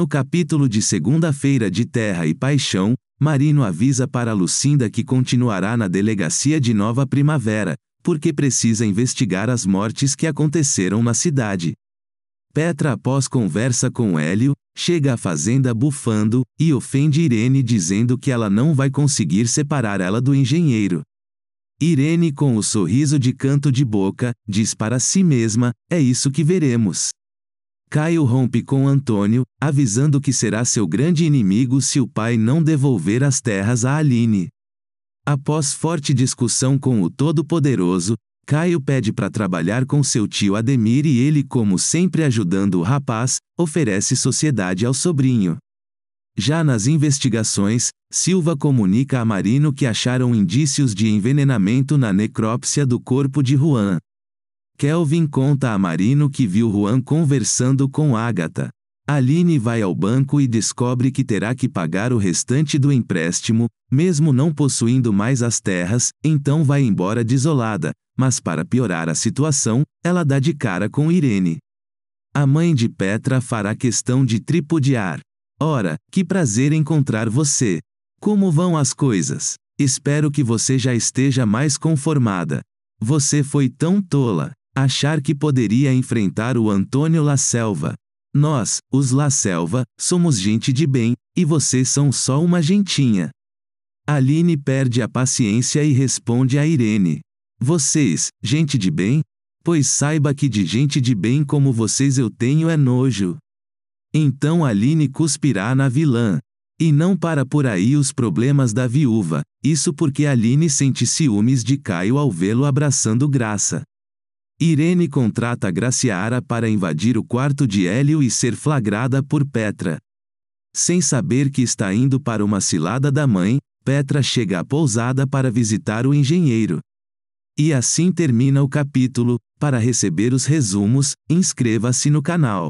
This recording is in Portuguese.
No capítulo de segunda-feira de Terra e Paixão, Marino avisa para Lucinda que continuará na delegacia de Nova Primavera, porque precisa investigar as mortes que aconteceram na cidade. Petra, após conversa com Hélio, chega à fazenda bufando e ofende Irene dizendo que ela não vai conseguir separar ela do engenheiro. Irene, com o sorriso de canto de boca, diz para si mesma: É isso que veremos. Caio rompe com Antônio, avisando que será seu grande inimigo se o pai não devolver as terras a Aline. Após forte discussão com o Todo-Poderoso, Caio pede para trabalhar com seu tio Ademir e ele, como sempre ajudando o rapaz, oferece sociedade ao sobrinho. Já nas investigações, Silva comunica a Marino que acharam indícios de envenenamento na necrópsia do corpo de Juan. Kelvin conta a Marino que viu Juan conversando com Agatha. Aline vai ao banco e descobre que terá que pagar o restante do empréstimo, mesmo não possuindo mais as terras, então vai embora desolada, mas para piorar a situação, ela dá de cara com Irene. A mãe de Petra fará questão de tripudiar. Ora, que prazer encontrar você! Como vão as coisas? Espero que você já esteja mais conformada. Você foi tão tola. Achar que poderia enfrentar o Antônio La Selva. Nós, os La Selva, somos gente de bem, e vocês são só uma gentinha. Aline perde a paciência e responde a Irene. Vocês, gente de bem? Pois saiba que de gente de bem como vocês eu tenho é nojo. Então Aline cuspirá na vilã. E não para por aí os problemas da viúva, isso porque Aline sente ciúmes de Caio ao vê-lo abraçando Graça. Irene contrata Graciara para invadir o quarto de Hélio e ser flagrada por Petra. Sem saber que está indo para uma cilada da mãe, Petra chega à pousada para visitar o engenheiro. E assim termina o capítulo. Para receber os resumos, inscreva-se no canal.